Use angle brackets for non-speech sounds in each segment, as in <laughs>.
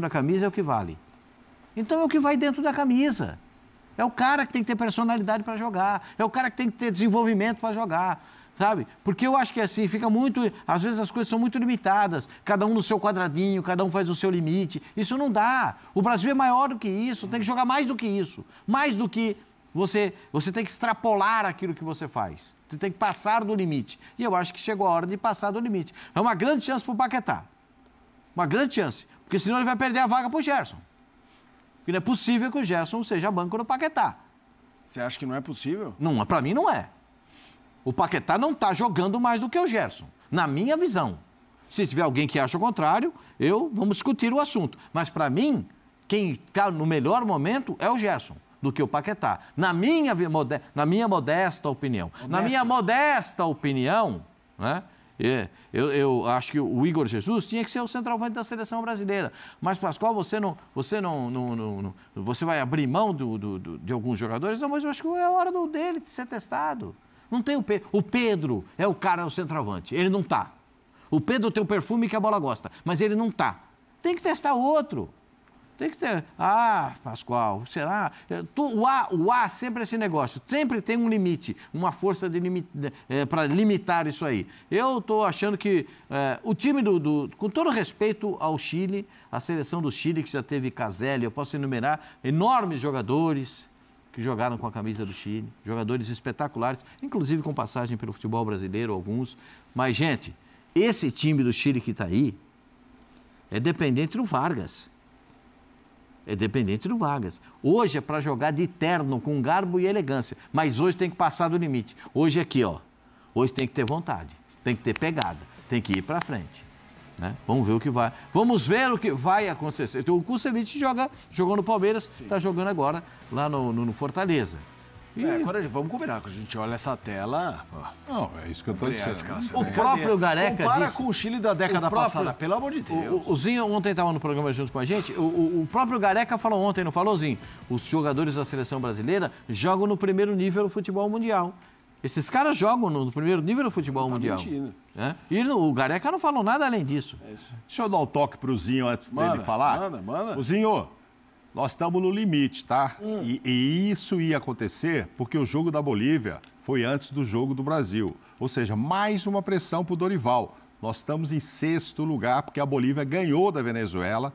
na camisa é o que vale. Então é o que vai dentro da camisa. É o cara que tem que ter personalidade para jogar, é o cara que tem que ter desenvolvimento para jogar, sabe? Porque eu acho que assim, fica muito, às vezes as coisas são muito limitadas, cada um no seu quadradinho, cada um faz o seu limite. Isso não dá. O Brasil é maior do que isso, tem que jogar mais do que isso, mais do que você, você tem que extrapolar aquilo que você faz. Você tem que passar do limite. E eu acho que chegou a hora de passar do limite. É uma grande chance para o Paquetá. Uma grande chance. Porque senão ele vai perder a vaga para o Gerson. Porque não é possível que o Gerson seja banco do Paquetá. Você acha que não é possível? Não, para mim não é. O Paquetá não está jogando mais do que o Gerson, na minha visão. Se tiver alguém que acha o contrário, eu vamos discutir o assunto. Mas para mim, quem está no melhor momento é o Gerson do que o Paquetá. Na minha, na minha modesta opinião. Na minha modesta opinião, né? É, eu, eu, acho que o Igor Jesus tinha que ser o centroavante da seleção brasileira. Mas, Pascoal, você não. Você não, não, não, não você vai abrir mão do, do, do, de alguns jogadores? Não, mas eu acho que é hora do dele de ser testado. Não tem o Pedro. O Pedro é o cara no é centroavante. Ele não tá. O Pedro tem o perfume que a bola gosta, mas ele não tá. Tem que testar o outro. Tem que ter. Ah, Pascoal, será? Eh, tu, o, a, o A sempre é esse negócio. Sempre tem um limite, uma força limite, é, eh, para limitar isso aí. Eu estou achando que é, o time do, do, Com todo respeito ao Chile, a seleção do Chile, que já teve Caselli, eu posso enumerar enormes jogadores que jogaram com a camisa do Chile, jogadores espetaculares, inclusive com passagem pelo futebol brasileiro, alguns. Mas, gente, esse time do Chile que está aí é dependente do Vargas. É dependente do Vargas. Hoje é para jogar de terno, com garbo e elegância. Mas hoje tem que passar do limite. Hoje aqui, ó. Hoje tem que ter vontade, tem que ter pegada, tem que ir para frente. Né? Vamos ver o que vai. Vamos ver o que vai acontecer. Então, o Kusevich joga, jogou no Palmeiras, está jogando agora lá no, no, no Fortaleza. E... É, agora vamos combinar, quando a gente olha essa tela. Ó, não, é isso que eu tô dizendo. O próprio Gareca. Compara com o Chile da década próprio, passada, pelo amor de Deus. O, o Zinho ontem estava no programa junto com a gente. O, o, o, próprio Gareca falou ontem, não falou, Zinho? Os jogadores da seleção brasileira jogam no primeiro nível do futebol mundial. Esses caras jogam no primeiro nível do futebol tá mundial. Mentindo. Né? E o Gareca não falou nada além disso. É Deixa eu dar o um toque pro Zinho antes manda, dele falar. Manda, manda. O Zinho, nós estamos no limite, tá? Hum. E, e isso ia acontecer porque o jogo da Bolívia foi antes do jogo do Brasil. Ou seja, mais uma pressão para o Dorival. Nós estamos em sexto lugar porque a Bolívia ganhou da Venezuela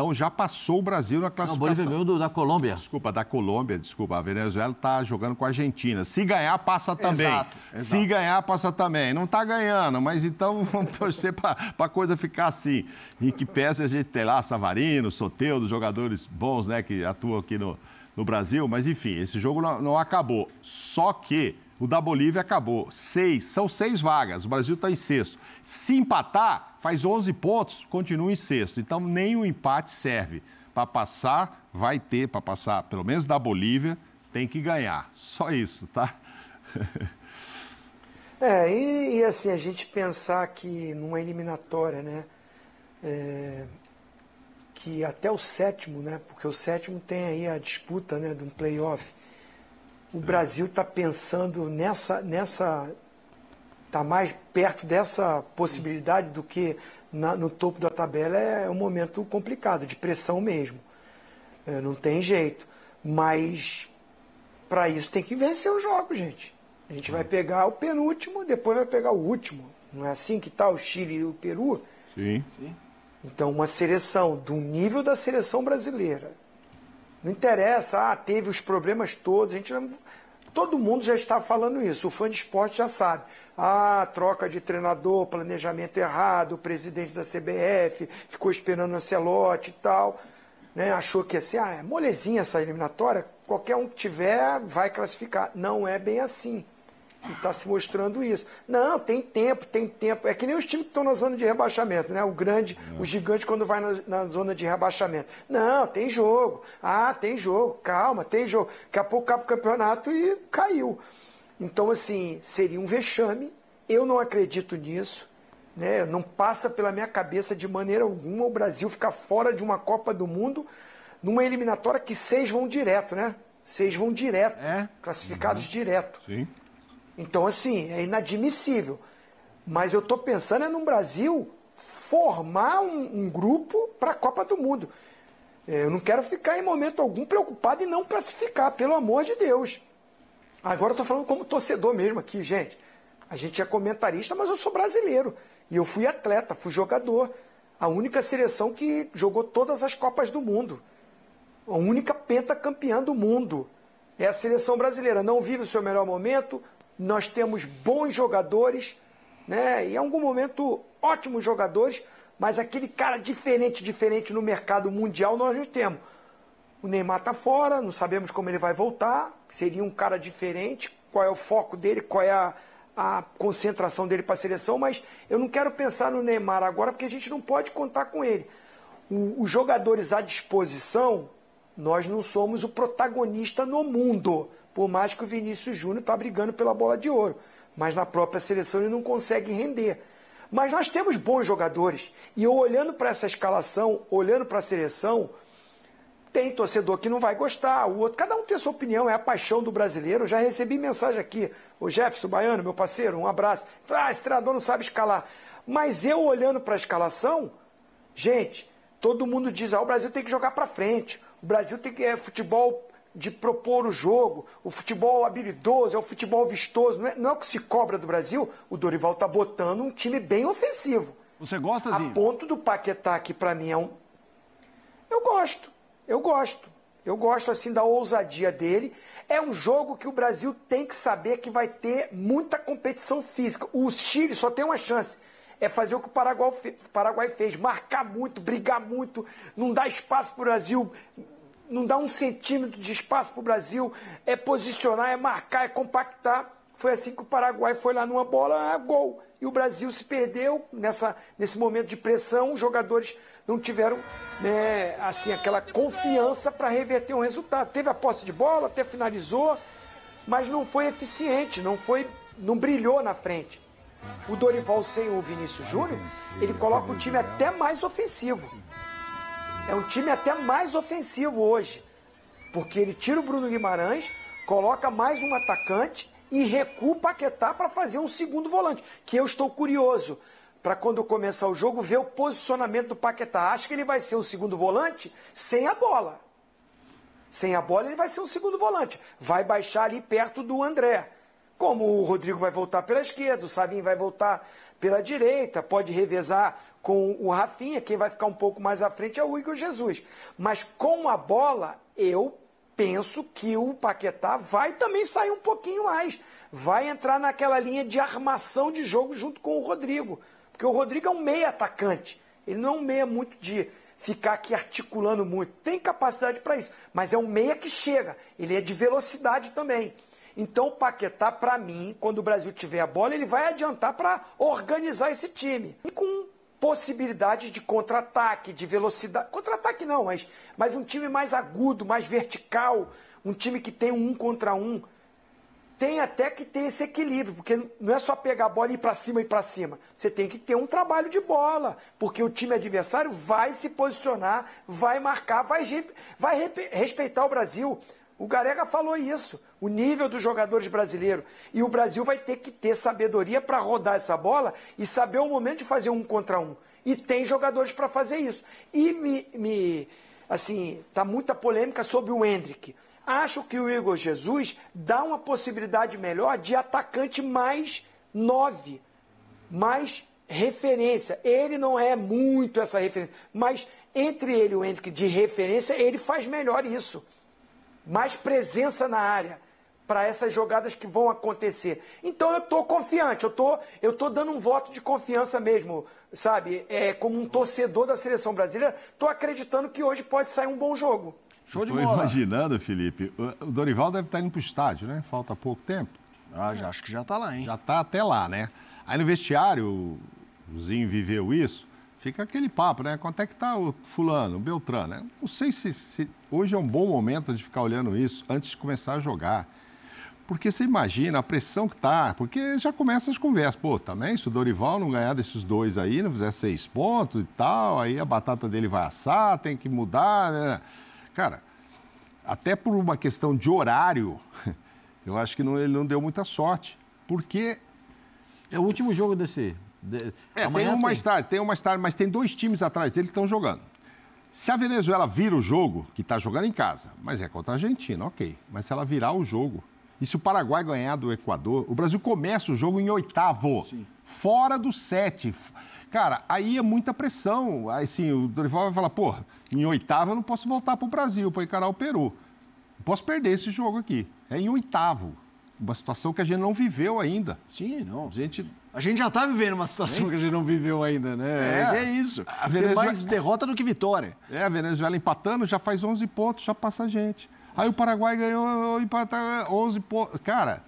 então já passou o Brasil na classificação. Não, o Bolívia ganhou da Colômbia. Desculpa, da Colômbia, desculpa. A Venezuela está jogando com a Argentina. Se ganhar, passa também. Exato, exato. Se ganhar, passa também. Não está ganhando, mas então <laughs> vamos torcer para a coisa ficar assim. Em que peça a gente tem lá Savarino, Soteudo, jogadores bons né, que atuam aqui no, no Brasil. Mas enfim, esse jogo não, não acabou. Só que o da Bolívia acabou. Seis. São seis vagas. O Brasil está em sexto. Se empatar, faz 11 pontos, continua em sexto. Então, nem o empate serve. Para passar, vai ter, para passar, pelo menos da Bolívia, tem que ganhar. Só isso, tá? <laughs> É, e, e, assim, a gente pensar que numa eliminatória, né? É, que até o sétimo, né? Porque o sétimo tem aí a disputa né, de um playoff o Brasil está pensando nessa, nessa está mais perto dessa possibilidade do que na, no topo da tabela é um momento complicado, de pressão mesmo. É, não tem jeito. Mas para isso tem que vencer o jogo, gente. A gente vai pegar o penúltimo, depois vai pegar o último. Não é assim que está o Chile e o Peru? Sim. Sim. Então, uma seleção do nível da seleção brasileira, não interessa, ah, teve os problemas todos, a gente não... Todo mundo já está falando isso, o fã de esporte já sabe. Ah, troca de treinador, planejamento errado, o presidente da CBF ficou esperando o Ancelotti e tal. Né? Achou que ia ser, ah, é molezinha essa eliminatória, qualquer um que tiver vai classificar. Não é bem assim. E está se mostrando isso. Não, tem tempo, tem tempo. É que nem os times que estão na zona de rebaixamento, né? O grande, não. o gigante quando vai na, na, zona de rebaixamento. Não, tem jogo. Ah, tem jogo, calma, tem jogo. Daqui a pouco acaba o campeonato e caiu. Então, assim, seria um vexame. Eu não acredito nisso. Né? Não passa pela minha cabeça de maneira alguma o Brasil ficar fora de uma Copa do Mundo numa eliminatória que seis vão direto, né? Seis vão direto, é? classificados uhum. direto. Sim. Então, assim, é inadmissível. Mas eu estou pensando é no Brasil formar um, um grupo para a Copa do Mundo. É, eu não quero ficar em momento algum preocupado em não classificar, pelo amor de Deus. Agora eu estou falando como torcedor mesmo aqui, gente. A gente é comentarista, mas eu sou brasileiro. E eu fui atleta, fui jogador. A única seleção que jogou todas as Copas do Mundo. A única pentacampeã do mundo. É a seleção brasileira. Não vive o seu melhor momento, nós temos bons jogadores, né? E em algum momento ótimos jogadores, mas aquele cara diferente, diferente no mercado mundial nós não temos. O Neymar tá fora, não sabemos como ele vai voltar, seria um cara diferente, qual é o foco dele, qual é a, a concentração dele para a seleção, mas eu não quero pensar no Neymar agora porque a gente não pode contar com ele. O, os jogadores à disposição, nós não somos o protagonista no mundo. Por mais que o Vinícius Júnior está brigando pela bola de ouro. Mas na própria seleção ele não consegue render. Mas nós temos bons jogadores. E eu olhando para essa escalação, olhando para a seleção, tem torcedor que não vai gostar, o outro. Cada um tem a sua opinião, é a paixão do brasileiro. Eu já recebi mensagem aqui. O Jefferson Baiano, meu parceiro, um abraço. Ah, esse treinador não sabe escalar. Mas eu olhando para a escalação, gente, todo mundo diz: ah, o Brasil tem que jogar para frente. O Brasil tem que. É futebol de propor o jogo, o futebol habilidoso, é o futebol vistoso. Não é, não é o que se cobra do Brasil. O Dorival está botando um time bem ofensivo. Você gosta, Zinho? A ponto do Paquetá, que para mim é um... Eu gosto, eu gosto. Eu gosto, assim, da ousadia dele. É um jogo que o Brasil tem que saber que vai ter muita competição física. O Chile só tem uma chance é fazer o que o Paraguai, fez, marcar muito, brigar muito, não dar espaço para o Brasil não dá um centímetro de espaço para o Brasil, é posicionar, é marcar, é compactar. Foi assim que o Paraguai foi lá numa bola, é gol. E o Brasil se perdeu nessa, nesse momento de pressão, os jogadores não tiveram né, assim aquela confiança para reverter um resultado. Teve a posse de bola, até finalizou, mas não foi eficiente, não foi, não brilhou na frente. O Dorival sem o Vinícius Júnior, ele coloca o time até mais ofensivo é um time até mais ofensivo hoje. Porque ele tira o Bruno Guimarães, coloca mais um atacante e recua o Paquetá para fazer um segundo volante. Que eu estou curioso para quando começar o jogo ver o posicionamento do Paquetá. Acho que ele vai ser um segundo volante sem a bola. Sem a bola, ele vai ser um segundo volante. Vai baixar ali perto do André como o Rodrigo vai voltar pela esquerda, o Savinho vai voltar pela direita, pode revezar com o Rafinha, quem vai ficar um pouco mais à frente é o Igor Jesus. Mas com a bola, eu penso que o Paquetá vai também sair um pouquinho mais, vai entrar naquela linha de armação de jogo junto com o Rodrigo, porque o Rodrigo é um meia atacante, ele não é um meia muito de ficar aqui articulando muito, tem capacidade para isso, mas é um meia que chega, ele é de velocidade também. Então o Paquetá, para mim, quando o Brasil tiver a bola, ele vai adiantar para organizar esse time. E com possibilidades de contra-ataque, de velocidade. Contra-ataque não, mas, mas um time mais agudo, mais vertical, um time que tem um contra um. Tem até que ter esse equilíbrio, porque não é só pegar a bola e ir para cima e para cima. Você tem que ter um trabalho de bola, porque o time adversário vai se posicionar, vai marcar, vai, vai respeitar o Brasil. O Garega falou isso, o nível dos jogadores brasileiros. E o Brasil vai ter que ter sabedoria para rodar essa bola e saber o momento de fazer um contra um. E tem jogadores para fazer isso. E me, me, assim, tá muita polêmica sobre o Hendrick. Acho que o Igor Jesus dá uma possibilidade melhor de atacante mais nove, mais referência. Ele não é muito essa referência, mas entre ele e o Hendrick de referência, ele faz melhor isso mais presença na área para essas jogadas que vão acontecer. Então eu estou confiante, eu tô, eu tô dando um voto de confiança mesmo, sabe? É, como um torcedor da seleção brasileira, estou acreditando que hoje pode sair um bom jogo. Show de bola. Estou imaginando, Felipe, o Dorival deve estar tá indo para o estádio, né? Falta pouco tempo. Ah, já, acho que já está lá, hein? Já está até lá, né? Aí no vestiário, o Zinho viveu isso fica aquele papo, né? Quanto é que está o fulano, o Beltrano? Né? Não sei se, se, hoje é um bom momento de ficar olhando isso antes de começar a jogar. Porque você imagina a pressão que tá, porque já começa as conversas. Pô, também se o Dorival não ganhar desses dois aí, não fizer seis pontos e tal, aí a batata dele vai assar, tem que mudar. Né? Cara, até por uma questão de horário, <laughs> eu acho que não, ele não deu muita sorte. Porque. É o último jogo desse é, tem um mais tarde, tem um mais tarde, mas tem dois times atrás dele que estão jogando. Se a Venezuela vira o jogo, que está jogando em casa, mas é contra a Argentina, ok. Mas se ela virar o jogo, e se o Paraguai ganhar do Equador, o Brasil começa o jogo em oitavo, Sim. fora do sete. Cara, aí é muita pressão. Aí sim, o Dorival vai falar, pô em oitavo eu não posso voltar para o Brasil para encarar o Peru. posso perder esse jogo aqui. É em oitavo uma situação que a gente não viveu ainda. Sim, não. A gente, a gente já está vivendo uma situação que a gente não viveu ainda, né? É, é, é isso. A Venezuela... Tem mais derrota do que vitória. É, a Venezuela empatando já faz 11 pontos, já passa a gente. Aí o Paraguai ganhou, empata 11 pontos. Cara,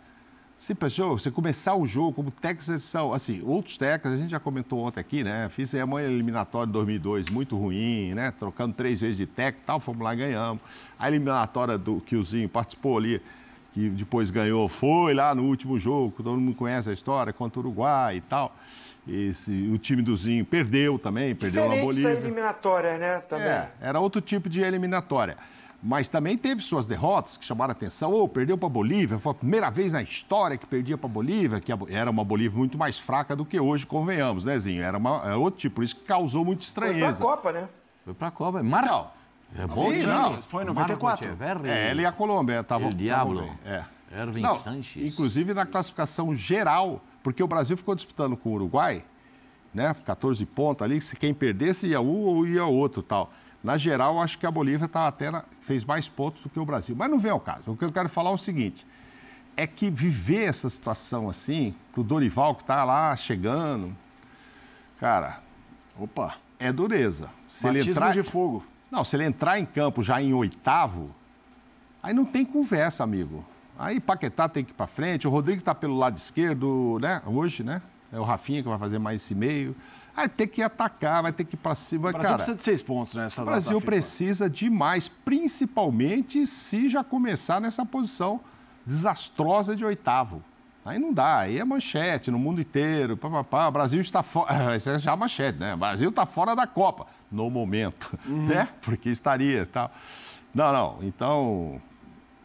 se pensou, você começar o jogo como Texas são, assim, outros Texas, a gente já comentou ontem aqui, né? fiz a é eliminatória de 2002 muito ruim, né? Trocando três vezes de e tal, fomos lá ganhamos. A eliminatória do que participou ali que depois ganhou, foi lá no último jogo, todo mundo conhece a história, contra o Uruguai e tal. Esse, o time do Zinho perdeu também, perdeu Diferente na Bolívia. Diferente eliminatória, né? Também. É, era outro tipo de eliminatória. Mas também teve suas derrotas que chamaram atenção. Ou oh, perdeu para a Bolívia, foi a primeira vez na história que perdia para a Bolívia, que era uma Bolívia muito mais fraca do que hoje, convenhamos, né, Zinho? Era, uma, era é outro tipo, por isso que causou muita estranheza. Foi para a Copa, né? Foi para a Copa. Marca... É bom Sim, time. Não, foi em 94. Echeverri, é, ele e a Colômbia estavam. O Diablo. É. Erwin não, Sanches. Inclusive na classificação geral, porque o Brasil ficou disputando com o Uruguai, né? 14 pontos ali, se quem perdesse ia um ou ia outro tal. Na geral, acho que a Bolívia tá até na, fez mais pontos do que o Brasil. Mas não vem ao caso. O que eu quero falar é o seguinte: é que viver essa situação assim, pro Dorival que tá lá chegando, cara. Opa! É dureza. Se Batismo ele entrar, de fogo. Não, se ele entrar em campo já em oitavo, aí não tem conversa, amigo. Aí Paquetá tem que ir para frente, o Rodrigo está pelo lado esquerdo, né? Hoje, né? É o Rafinha que vai fazer mais esse meio. Aí tem que atacar, vai ter que ir para cima. O Brasil Cara, precisa de seis pontos nessa né, O Brasil precisa demais, principalmente se já começar nessa posição desastrosa de oitavo. Aí não dá, aí é manchete no mundo inteiro, papapá, Brasil está fora, <laughs> isso é já manchete, né? O Brasil está fora da Copa, no momento, <laughs> uhum. né? Porque estaria e tal. Não, não, então,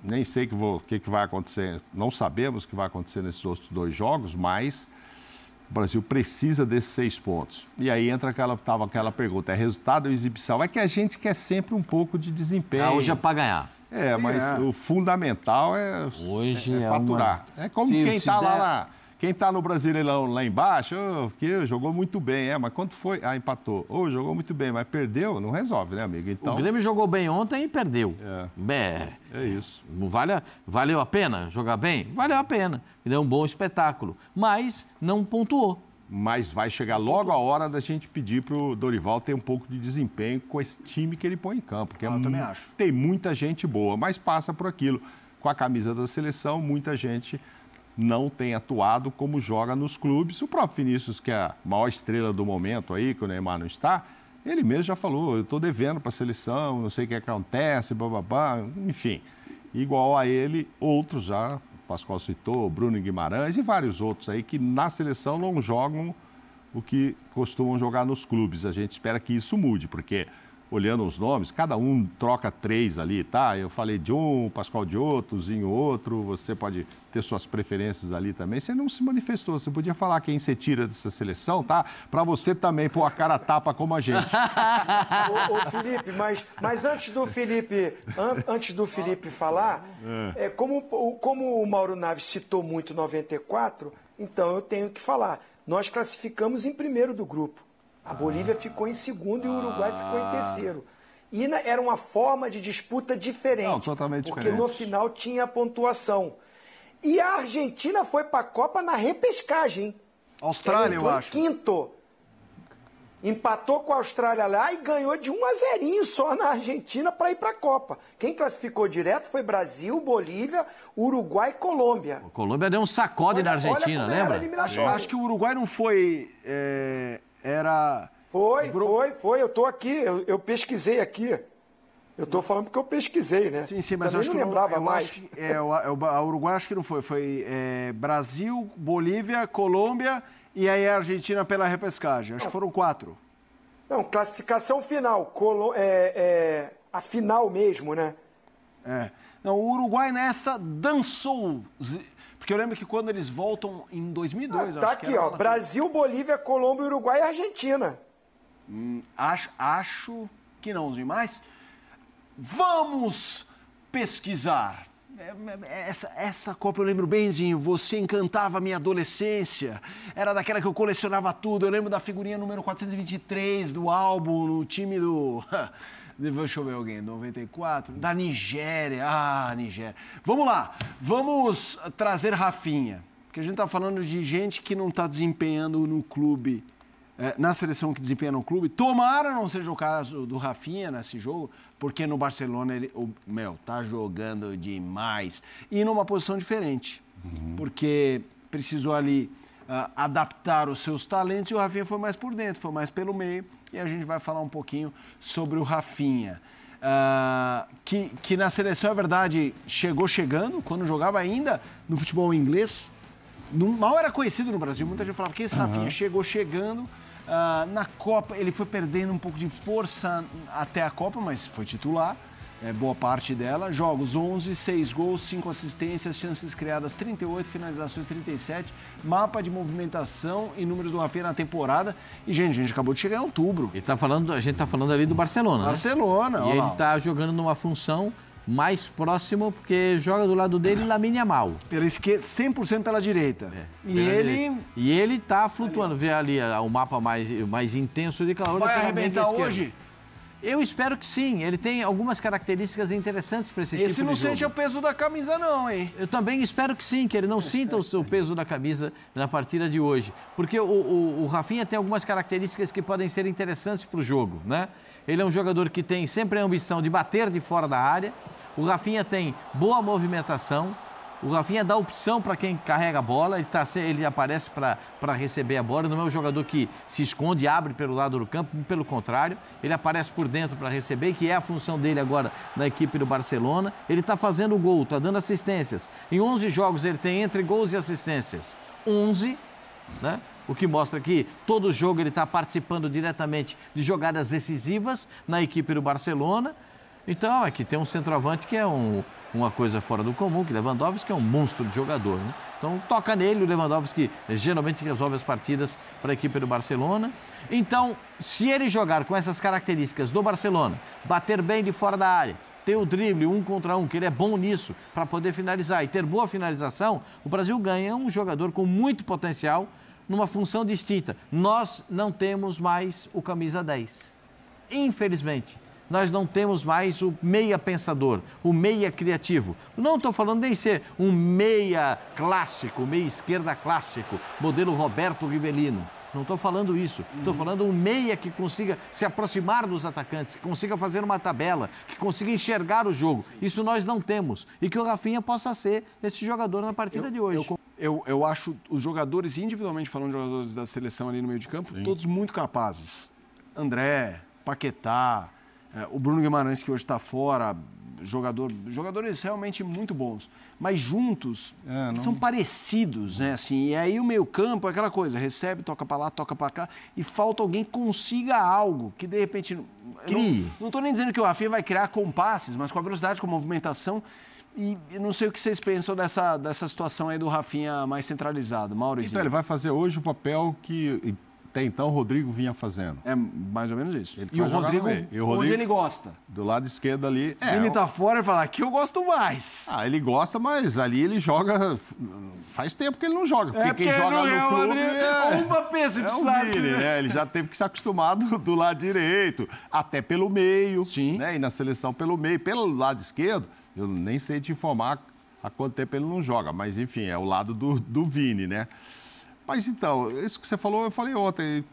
nem sei o que, que, que vai acontecer, não sabemos o que vai acontecer nesses outros dois jogos, mas o Brasil precisa desses seis pontos. E aí entra aquela, tava aquela pergunta: é resultado ou exibição? É que a gente quer sempre um pouco de desempenho. hoje é para ganhar. É, mas é. o fundamental é, Hoje é, é faturar. Uma... É como quem está lá, der... lá, quem está no Brasileirão lá embaixo, oh, que jogou muito bem, é, mas quanto foi? Ah, empatou. Ou oh, jogou muito bem, mas perdeu, não resolve, né, amigo? Então... O Grêmio jogou bem ontem e perdeu. É, é, é isso. Vale a... Valeu a pena jogar bem? Valeu a pena. Deu é um bom espetáculo, mas não pontuou mas vai chegar logo a hora da gente pedir para o Dorival ter um pouco de desempenho com esse time que ele põe em campo, é ah, Eu ah, é também acho. tem muita gente boa, mas passa por aquilo. Com a camisa da seleção, muita gente não tem atuado como joga nos clubes. O próprio Vinícius, que é a maior estrela do momento aí, que o Neymar não está, ele mesmo já falou, eu estou devendo para a seleção, não sei o que acontece, blá. enfim. Igual a ele, outros já Pascoal citou, Bruno Guimarães e vários outros aí que na seleção não jogam o que costumam jogar nos clubes. A gente espera que isso mude, porque olhando os nomes, cada um troca três ali, tá? Eu falei de um, Pascoal de outro, Zinho outro, você pode ter suas preferências ali também. Você não se manifestou, você podia falar quem você tira dessa seleção, tá? Para você também pôr a cara tapa como a gente. <laughs> ô, Felipe, mas, mas antes do Felipe, an, antes do Felipe falar, é. É, como, como o Mauro Naves citou muito 94, então eu tenho que falar. Nós classificamos em primeiro do grupo. A Bolívia ah. ficou em segundo e o Uruguai ah. ficou em ah. terceiro. E era uma forma de disputa diferente. Não, totalmente porque diferente. no final tinha a pontuação. E a Argentina foi para a Copa na repescagem. Austrália, eu acho. quinto. Empatou com a Austrália lá e ganhou de 1 a 0 só na Argentina para ir para a Copa. Quem classificou direto foi Brasil, Bolívia, Uruguai e Colômbia. O Colômbia deu um sacode Olha, na Argentina, lembra? Acho, acho, que o Uruguai não foi é, era. Foi, grupo... foi, foi. Eu estou aqui, eu, eu, pesquisei aqui. Eu estou falando porque eu pesquisei, né? Sim, sim, mas eu acho não que lembrava eu mais. Acho que, é, a Uruguai acho que não foi. Foi é, Brasil, Bolívia, Colômbia e aí a Argentina pela repescagem. Acho não. que foram quatro. Não, classificação final. Colo... É, é, a final mesmo, né? É. Não, o Uruguai nessa dançou porque eu lembro que quando eles voltam em 2002... Ah, tá aqui, ó. Brasil, assim. Bolívia, Colômbia, Uruguai e Argentina. Hum, acho, acho que não, Zinho, mas vamos pesquisar. É, é, essa, essa Copa eu lembro bemzinho, você encantava a minha adolescência. Era daquela que eu colecionava tudo. Eu lembro da figurinha número 423 do álbum, no time do <laughs> Deixa eu ver alguém. 94. Da Nigéria. Ah, Nigéria. Vamos lá. Vamos trazer Rafinha. Porque a gente está falando de gente que não está desempenhando no clube. É, na seleção que desempenha no clube, tomara não seja o caso do Rafinha nesse jogo, porque no Barcelona ele, o, meu, tá jogando demais. E numa posição diferente, uhum. porque precisou ali uh, adaptar os seus talentos e o Rafinha foi mais por dentro, foi mais pelo meio e a gente vai falar um pouquinho sobre o Rafinha. Uh, que, que na seleção, é verdade, chegou chegando, quando jogava ainda no futebol inglês, no, mal era conhecido no Brasil, muita gente falava que esse Rafinha chegou chegando. Uh, na Copa, ele foi perdendo um pouco de força até a Copa, mas foi titular é, boa parte dela. Jogos 11, 6 gols, 5 assistências, chances criadas 38, finalizações 37. Mapa de movimentação e número do Rafinha na temporada. E, gente, a gente acabou de chegar em outubro. Ele tá falando, a gente está falando ali do Barcelona, Barcelona, né? Barcelona, E ele está jogando numa função mais próximo, porque joga do lado dele Lamine Mal. Pela esquerda, 100% pela direita. É, e pela ele... Direita. E ele tá flutuando. Ali. Vê ali ah, o mapa mais, mais intenso de calor. Vai arrebentar hoje? Eu espero que sim. Ele tem algumas características interessantes para esse, esse tipo de jogo. Esse não sente o peso da camisa, não, hein? Eu também espero que sim, que ele não sinta o seu peso da camisa na partida de hoje. Porque o, o, o Rafinha tem algumas características que podem ser interessantes para o jogo, né? Ele é um jogador que tem sempre a ambição de bater de fora da área. O Rafinha tem boa movimentação, o Rafinha dá opção para quem carrega a bola, ele, tá, ele aparece para receber a bola, não é um jogador que se esconde e abre pelo lado do campo, pelo contrário, ele aparece por dentro para receber, que é a função dele agora na equipe do Barcelona. Ele está fazendo gol, está dando assistências. Em 11 jogos ele tem entre gols e assistências 11, né? o que mostra que todo jogo ele está participando diretamente de jogadas decisivas na equipe do Barcelona. Então, aqui é tem um centroavante que é um uma coisa fora do comum, que Lewandowski é um monstro de jogador. Né? Então toca nele, o Lewandowski geralmente resolve as partidas para a equipe do Barcelona. Então, se ele jogar com essas características do Barcelona, bater bem de fora da área, ter o drible um contra um, que ele é bom nisso, para poder finalizar e ter boa finalização, o Brasil ganha um jogador com muito potencial numa função distinta. Nós não temos mais o camisa 10. Infelizmente, nós não temos mais o meia pensador, o meia criativo. Não estou falando nem ser um meia clássico, meia esquerda clássico, modelo Roberto Rivelino. Não estou falando isso. Estou uhum. falando um meia que consiga se aproximar dos atacantes, que consiga fazer uma tabela, que consiga enxergar o jogo. Isso nós não temos. E que o Rafinha possa ser esse jogador na partida eu, de hoje. Eu, eu, eu, acho os jogadores, individualmente falando, jogadores da seleção ali no meio de campo, Sim. todos muito capazes. André, Paquetá, é, o Bruno Guimarães, que hoje está fora, jogador, jogadores realmente muito bons, mas juntos é, não... são parecidos, né? Assim, e aí o meio campo é aquela coisa, recebe, toca para lá, toca para cá, e falta alguém que consiga algo que de repente crie. Não estou nem dizendo que o Rafinha vai criar compasses mas com a velocidade, com a movimentação. E não sei o que vocês pensam dessa, dessa situação aí do Rafinha mais centralizado, Maurício. Então, ele vai fazer hoje o papel que até então o Rodrigo vinha fazendo. É mais ou menos isso. Ele e o Rodrigo, e o Rodrigo, onde ele gosta. Do lado esquerdo ali. É, ele tá fora e fala, aqui eu gosto mais. Ah, ele gosta, mas ali ele joga. Faz tempo que ele não joga. Porque, é porque quem joga no é clube. é, uma peça é Vini, né? Ele já teve que se acostumar do, do lado direito, até pelo meio. Sim. Né? E na seleção pelo meio, pelo lado esquerdo, eu nem sei te informar há quanto tempo ele não joga, mas enfim, é o lado do, do Vini, né? Mas então, isso que você falou, eu falei ontem.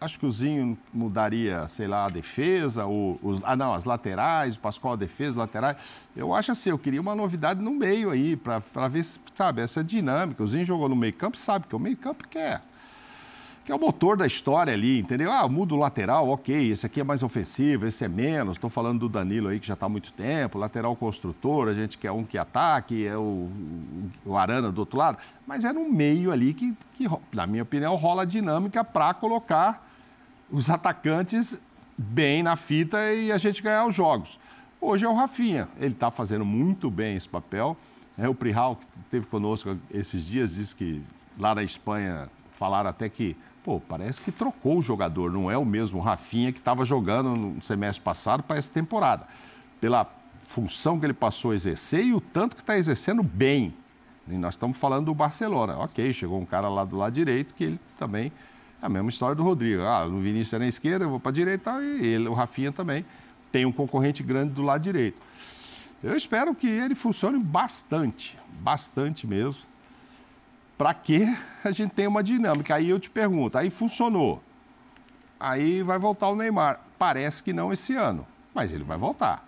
Acho que o Zinho mudaria, sei lá, a defesa, ou, os, ah, não, as laterais, o Pascoal a defesa, laterais. Eu acho assim, eu queria uma novidade no meio aí, para ver, sabe, essa dinâmica. O Zinho jogou no meio campo, sabe que é o meio campo quer é que é o motor da história ali, entendeu? Ah, mudo o lateral, ok, esse aqui é mais ofensivo, esse é menos. Estou falando do Danilo aí, que já está há muito tempo, lateral construtor, a gente quer um que ataque, é o, o Arana do outro lado. Mas era é um meio ali que, que na minha opinião, rola a dinâmica para colocar os atacantes bem na fita e a gente ganhar os jogos. Hoje é o Rafinha, ele está fazendo muito bem esse papel. É o Prihal, que esteve conosco esses dias, disse que lá na Espanha falaram até que Pô, parece que trocou o jogador, não é o mesmo Rafinha que estava jogando no semestre passado para essa temporada. Pela função que ele passou a exercer e o tanto que está exercendo bem. E nós estamos falando do Barcelona. Ok, chegou um cara lá do lado direito que ele também. É a mesma história do Rodrigo. Ah, o Vinícius é na esquerda, eu vou para a direita e ele, o Rafinha também. Tem um concorrente grande do lado direito. Eu espero que ele funcione bastante, bastante mesmo para que a gente tenha uma dinâmica. Aí eu te pergunto, aí funcionou. Aí vai voltar o Neymar. Parece que não esse ano, mas ele vai voltar.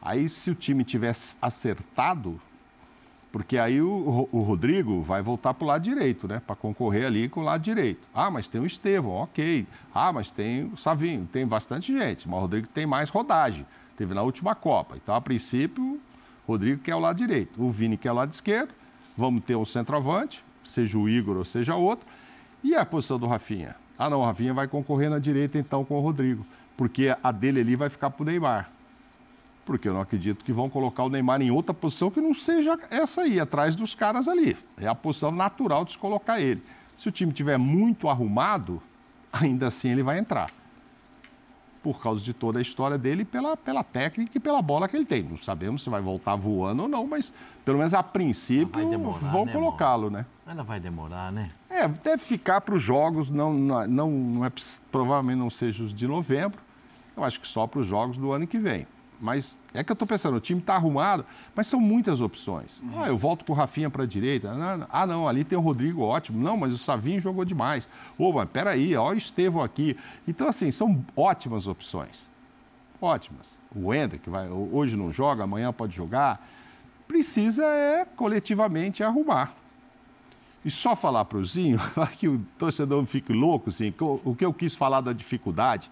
Aí se o time tivesse acertado, porque aí o, o Rodrigo vai voltar para o lado direito, né? Para concorrer ali com o lado direito. Ah, mas tem o Estevão, ok. Ah, mas tem o Savinho, tem bastante gente. Mas o Rodrigo tem mais rodagem. Teve na última Copa. Então, a princípio, o Rodrigo quer o lado direito. O Vini quer o lado esquerdo vamos ter um centroavante, seja o Igor ou seja outro. E a posição do Rafinha? Ah, não, o Rafinha vai concorrer na direita então com o Rodrigo, porque a dele ali vai ficar para o Neymar. Porque eu não acredito que vão colocar o Neymar em outra posição que não seja essa aí, atrás dos caras ali. É a posição natural de se colocar ele. Se o time tiver muito arrumado, ainda assim ele vai entrar por causa de toda a história dele, pela, pela técnica e pela bola que ele tem. Não sabemos se vai voltar voando ou não, mas pelo menos a princípio demorar, vão né, colocá-lo, né? Ainda vai demorar, né? É, deve ficar para os jogos, não, não, não é, provavelmente não seja os de novembro, eu acho que só para os jogos do ano que vem. Mas é que eu estou pensando, o time está arrumado, mas são muitas opções. Uhum. Ah, eu volto com o Rafinha para a direita. Ah, não, ali tem o Rodrigo, ótimo. Não, mas o Savinho jogou demais. Ô, oh, mas peraí, olha o Estevão aqui. Então, assim, são ótimas opções. Ótimas. O Ender, que vai, hoje não joga, amanhã pode jogar. Precisa é coletivamente arrumar. E só falar para o Zinho, <laughs> que o torcedor fique louco, assim, o que eu quis falar da dificuldade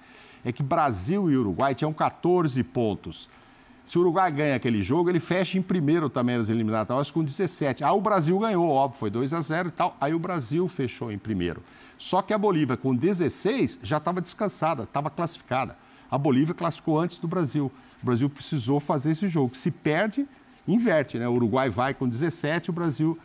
é que Brasil e Uruguai tinham 14 pontos. Se o Uruguai ganha aquele jogo, ele fecha em primeiro também nas eliminatórias com 17. Aí o Brasil ganhou, óbvio, foi 2 a 0 e tal. Aí o Brasil fechou em primeiro. Só que a Bolívia, com 16, já estava descansada, estava classificada. A Bolívia classificou antes do Brasil. O Brasil precisou fazer esse jogo. Se perde, inverte, né? O Uruguai vai com 17, o Brasil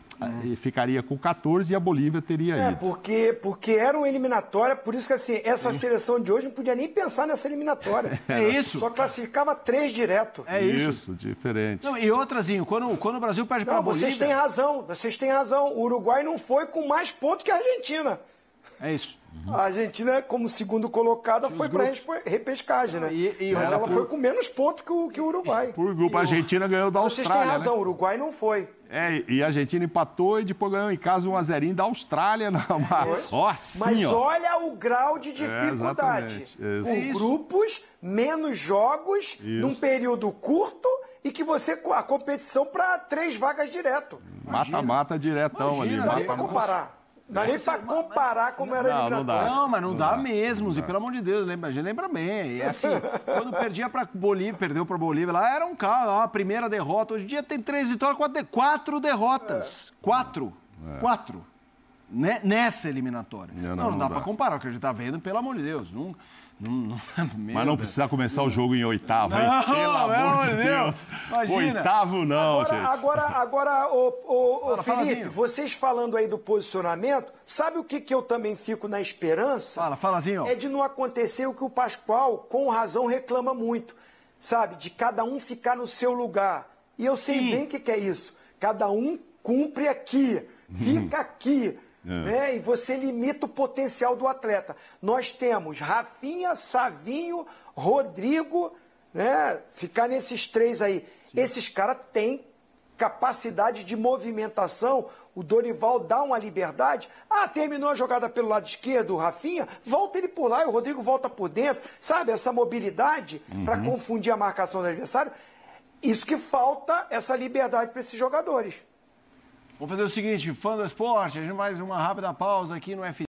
é. ficaria com 14 e a Bolívia teria é, ido. Porque, porque era uma eliminatória, por isso que assim, essa Sim. seleção de hoje não podia nem pensar nessa eliminatória. <laughs> É, é isso. Só classificava três direto. É isso. isso. diferente. Não, e outrazinho, quando, quando o Brasil perde para a Bolívia... vocês têm razão, vocês têm razão. O Uruguai não foi com mais pontos que a Argentina. É isso. Uhum. A Argentina, como segundo colocada, foi para repescagem, né? Ah, e, e Mas ela por... foi com menos pontos que o, que o Uruguai. Por grupo, a Argentina ganhou da Vocês Austrália. Vocês né? têm razão, o Uruguai não foi. É, e a Argentina empatou e depois ganhou em casa um azerinho da Austrália. Na... É. Oh, sim, Mas ó. olha o grau de é, dificuldade. É, Por isso. grupos, menos jogos, isso. num período curto e que você a competição para três vagas direto. Mata-mata diretão Imagina, ali. Mata, -mata. comparar. Dá nem é. pra comparar como era não, não dá. Não, mas não, não dá, dá, mesmo, não dá. pelo amor de Deus, lembra, a gente lembra bem. E <laughs> assim, quando perdia pra Bolívia, perdeu pra Bolívia, lá era um carro, a primeira derrota. Hoje em dia tem três vitórias, quatro, quatro derrotas. É. Quatro. É. Quatro. Né, nessa eliminatória. Não, não, dá, dá pra comparar o que a gente tá vendo, pelo amor de Deus. Não... <laughs> É Mas não precisa começar o jogo em oitavo, hein? Pelo amor de Deus. Oitavo não, agora, gente. Agora, agora fala, Felipe, vocês falando aí do posicionamento, sabe o que, que eu também fico na esperança? Fala, falazinho. É de não acontecer o que o Pascoal, com razão, reclama muito. Sabe, de cada um ficar no seu lugar. E eu sei Sim. bem o que, que é isso. Cada um cumpre aqui, uhum. fica aqui. É. Né? E você limita o potencial do atleta. Nós temos Rafinha, Savinho, Rodrigo, né? Ficar nesses três aí. Sim. Esses caras têm capacidade de movimentação. O Dorival dá uma liberdade. Ah, terminou a jogada pelo lado esquerdo, Rafinha, volta ele por lá e o Rodrigo volta por dentro. Sabe, essa mobilidade uhum. para confundir a marcação do adversário. Isso que falta essa liberdade para esses jogadores. Vamos fazer o seguinte, fã do esporte, a gente faz uma rápida pausa aqui no F